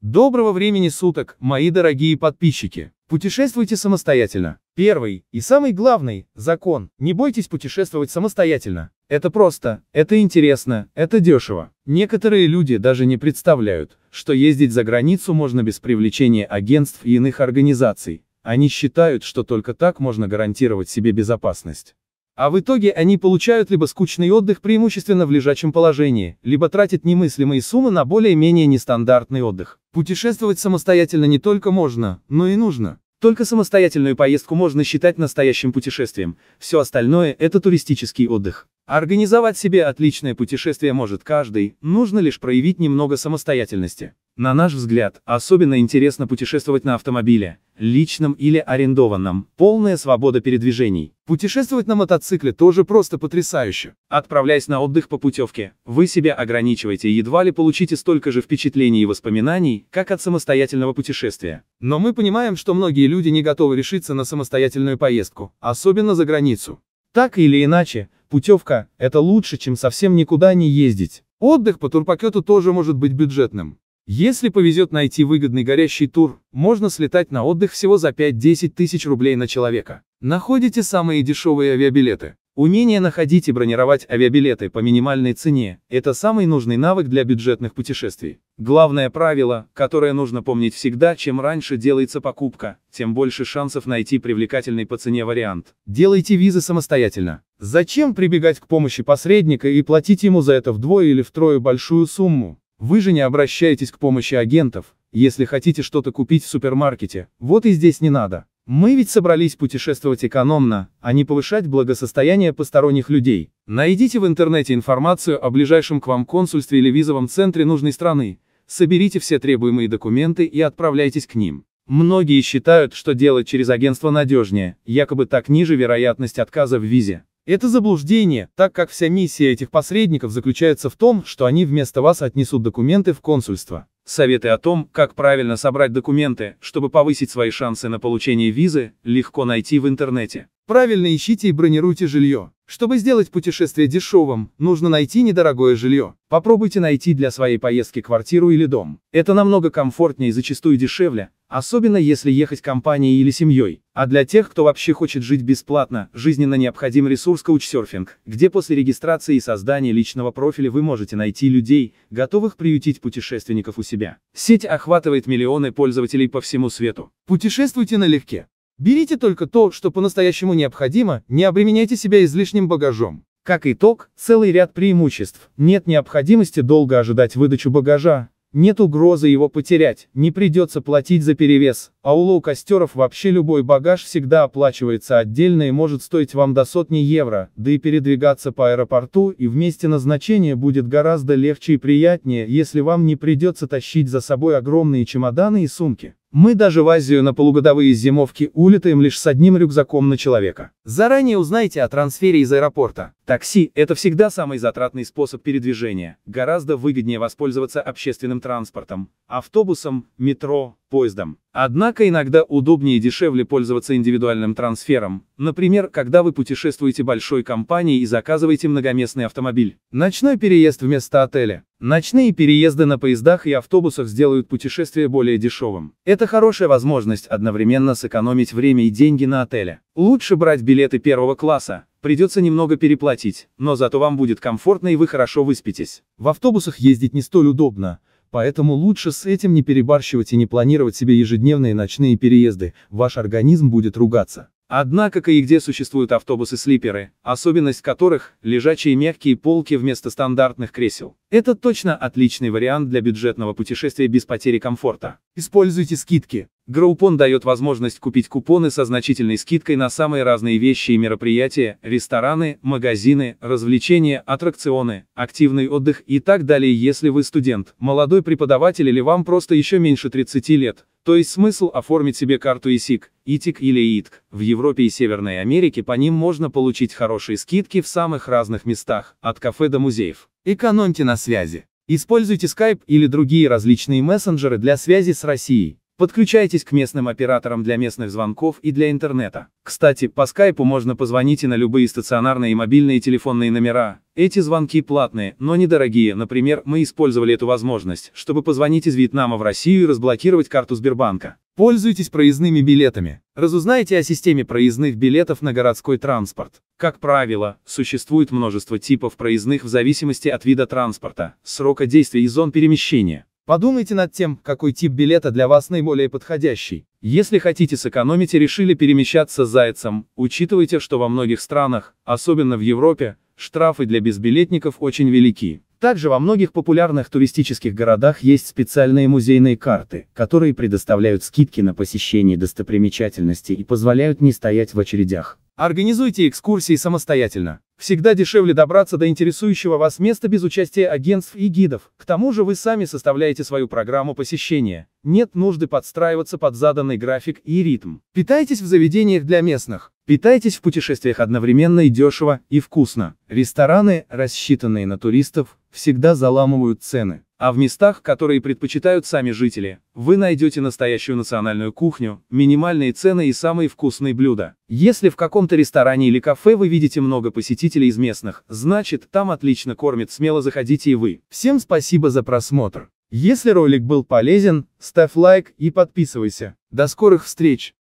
Доброго времени суток, мои дорогие подписчики! Путешествуйте самостоятельно. Первый и самый главный закон. Не бойтесь путешествовать самостоятельно. Это просто, это интересно, это дешево. Некоторые люди даже не представляют, что ездить за границу можно без привлечения агентств и иных организаций. Они считают, что только так можно гарантировать себе безопасность. А в итоге они получают либо скучный отдых преимущественно в лежачем положении, либо тратят немыслимые суммы на более-менее нестандартный отдых. Путешествовать самостоятельно не только можно, но и нужно. Только самостоятельную поездку можно считать настоящим путешествием, все остальное – это туристический отдых. Организовать себе отличное путешествие может каждый, нужно лишь проявить немного самостоятельности. На наш взгляд, особенно интересно путешествовать на автомобиле, личном или арендованном, полная свобода передвижений. Путешествовать на мотоцикле тоже просто потрясающе. Отправляясь на отдых по путевке, вы себя ограничиваете и едва ли получите столько же впечатлений и воспоминаний, как от самостоятельного путешествия. Но мы понимаем, что многие люди не готовы решиться на самостоятельную поездку, особенно за границу. Так или иначе, путевка – это лучше, чем совсем никуда не ездить. Отдых по турпакету тоже может быть бюджетным. Если повезет найти выгодный горящий тур, можно слетать на отдых всего за 5-10 тысяч рублей на человека. Находите самые дешевые авиабилеты. Умение находить и бронировать авиабилеты по минимальной цене – это самый нужный навык для бюджетных путешествий. Главное правило, которое нужно помнить всегда, чем раньше делается покупка, тем больше шансов найти привлекательный по цене вариант. Делайте визы самостоятельно. Зачем прибегать к помощи посредника и платить ему за это вдвое или втрое большую сумму? Вы же не обращаетесь к помощи агентов, если хотите что-то купить в супермаркете, вот и здесь не надо. Мы ведь собрались путешествовать экономно, а не повышать благосостояние посторонних людей. Найдите в интернете информацию о ближайшем к вам консульстве или визовом центре нужной страны, соберите все требуемые документы и отправляйтесь к ним. Многие считают, что делать через агентство надежнее, якобы так ниже вероятность отказа в визе. Это заблуждение, так как вся миссия этих посредников заключается в том, что они вместо вас отнесут документы в консульство. Советы о том, как правильно собрать документы, чтобы повысить свои шансы на получение визы, легко найти в интернете. Правильно ищите и бронируйте жилье. Чтобы сделать путешествие дешевым, нужно найти недорогое жилье. Попробуйте найти для своей поездки квартиру или дом. Это намного комфортнее и зачастую дешевле, Особенно если ехать компанией или семьей. А для тех, кто вообще хочет жить бесплатно, жизненно необходим ресурс Couchsurfing, где после регистрации и создания личного профиля вы можете найти людей, готовых приютить путешественников у себя. Сеть охватывает миллионы пользователей по всему свету. Путешествуйте налегке. Берите только то, что по-настоящему необходимо, не обременяйте себя излишним багажом. Как итог, целый ряд преимуществ. Нет необходимости долго ожидать выдачу багажа, нет угрозы его потерять, не придется платить за перевес, а у лоукостеров вообще любой багаж всегда оплачивается отдельно и может стоить вам до сотни евро, да и передвигаться по аэропорту и в месте назначения будет гораздо легче и приятнее, если вам не придется тащить за собой огромные чемоданы и сумки. Мы даже в Азию на полугодовые зимовки улетаем лишь с одним рюкзаком на человека. Заранее узнайте о трансфере из аэропорта. Такси – это всегда самый затратный способ передвижения. Гораздо выгоднее воспользоваться общественным транспортом, автобусом, метро, поездом. Однако иногда удобнее и дешевле пользоваться индивидуальным трансфером, например, когда вы путешествуете большой компанией и заказываете многоместный автомобиль. Ночной переезд вместо отеля. Ночные переезды на поездах и автобусах сделают путешествие более дешевым. Это хорошая возможность одновременно сэкономить время и деньги на отеле. Лучше брать билеты первого класса, придется немного переплатить, но зато вам будет комфортно и вы хорошо выспитесь. В автобусах ездить не столь удобно, поэтому лучше с этим не перебарщивать и не планировать себе ежедневные ночные переезды, ваш организм будет ругаться. Однако кое-где существуют автобусы-слиперы, особенность которых – лежачие мягкие полки вместо стандартных кресел. Это точно отличный вариант для бюджетного путешествия без потери комфорта. Используйте скидки. Groupon дает возможность купить купоны со значительной скидкой на самые разные вещи и мероприятия, рестораны, магазины, развлечения, аттракционы, активный отдых и так далее. Если вы студент, молодой преподаватель или вам просто еще меньше 30 лет, то есть смысл оформить себе карту ИСИК, ИТИК или ИТК. В Европе и Северной Америке по ним можно получить хорошие скидки в самых разных местах, от кафе до музеев. Экономьте на связи. Используйте Skype или другие различные мессенджеры для связи с Россией. Подключайтесь к местным операторам для местных звонков и для интернета. Кстати, по скайпу можно позвонить и на любые стационарные и мобильные телефонные номера. Эти звонки платные, но недорогие. Например, мы использовали эту возможность, чтобы позвонить из Вьетнама в Россию и разблокировать карту Сбербанка. Пользуйтесь проездными билетами. Разузнайте о системе проездных билетов на городской транспорт. Как правило, существует множество типов проездных в зависимости от вида транспорта, срока действия и зон перемещения. Подумайте над тем, какой тип билета для вас наиболее подходящий. Если хотите сэкономить и решили перемещаться с зайцем, учитывайте, что во многих странах, особенно в Европе, штрафы для безбилетников очень велики. Также во многих популярных туристических городах есть специальные музейные карты, которые предоставляют скидки на посещение достопримечательностей и позволяют не стоять в очередях. Организуйте экскурсии самостоятельно. Всегда дешевле добраться до интересующего вас места без участия агентств и гидов. К тому же вы сами составляете свою программу посещения. Нет нужды подстраиваться под заданный график и ритм. Питайтесь в заведениях для местных. Питайтесь в путешествиях одновременно и дешево, и вкусно. Рестораны, рассчитанные на туристов, всегда заламывают цены. А в местах, которые предпочитают сами жители, вы найдете настоящую национальную кухню, минимальные цены и самые вкусные блюда. Если в каком-то ресторане или кафе вы видите много посетителей из местных, значит, там отлично кормят, смело заходите и вы. Всем спасибо за просмотр. Если ролик был полезен, ставь лайк и подписывайся. До скорых встреч!